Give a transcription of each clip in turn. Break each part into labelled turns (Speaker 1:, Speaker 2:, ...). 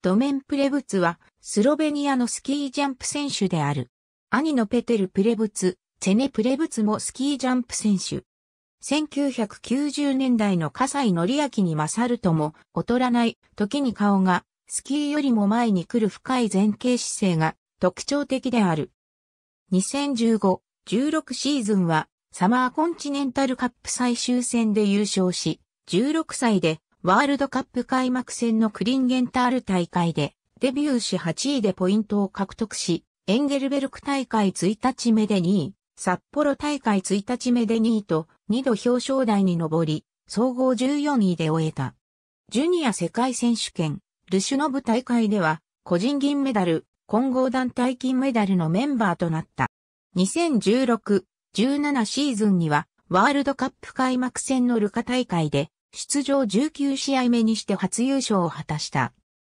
Speaker 1: ドメン・プレブツは、スロベニアのスキージャンプ選手である。兄のペテル・プレブツ、ツェネ・プレブツもスキージャンプ選手。1990年代の笠井則明に勝るとも、劣らない時に顔が、スキーよりも前に来る深い前傾姿勢が特徴的である。2015-16シーズンは、サマーコンチネンタルカップ最終戦で優勝し、16歳でワールドカップ開幕戦のクリンゲンタール大会で、デビューし8位でポイントを獲得し、エンゲルベルク大会1日目で2位、札幌大会1日目で2位と、2度表彰台に上り、総合14位で終えた。ジュニア世界選手権、ルシュノブ大会では、個人銀メダル、混合団体金メダルのメンバーとなった。2016、17シーズンには、ワールドカップ開幕戦のルカ大会で、出場19試合目にして初優勝を果たした。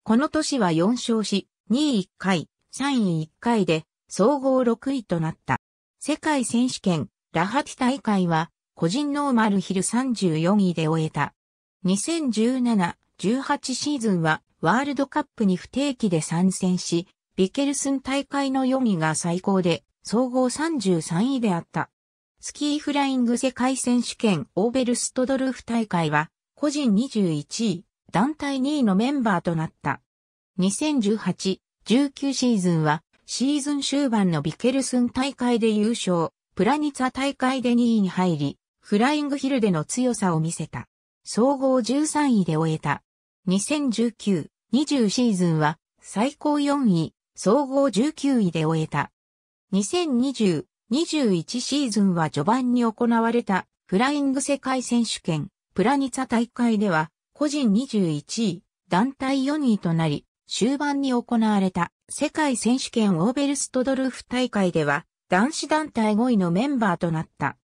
Speaker 1: この年は4勝し、2位1回、3位1回で、総合6位となった。世界選手権、ラハティ大会は、個人ノーマルヒル34位で終えた。2017-18シーズンは、ワールドカップに不定期で参戦し、ビケルスン大会の4位が最高で、総合33位であった。スキーフライング世界選手権オーベルストドルフ大会は、個人21位、団体2位のメンバーとなった。2018、19シーズンは、シーズン終盤のビケルスン大会で優勝、プラニツァ大会で2位に入り、フライングヒルでの強さを見せた。総合13位で終えた。2019、20シーズンは、最高4位、総合19位で終えた。2020、21シーズンは序盤に行われたフライング世界選手権プラニツァ大会では個人21位、団体4位となり、終盤に行われた世界選手権オーベルストドルフ大会では男子団体5位のメンバーとなった。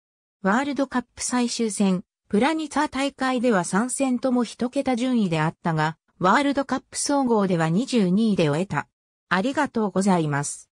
Speaker 1: ワールドカップ最終戦、プラニツァ大会では3戦とも1桁順位であったが、ワールドカップ総合では22位で終えた。ありがとうございます。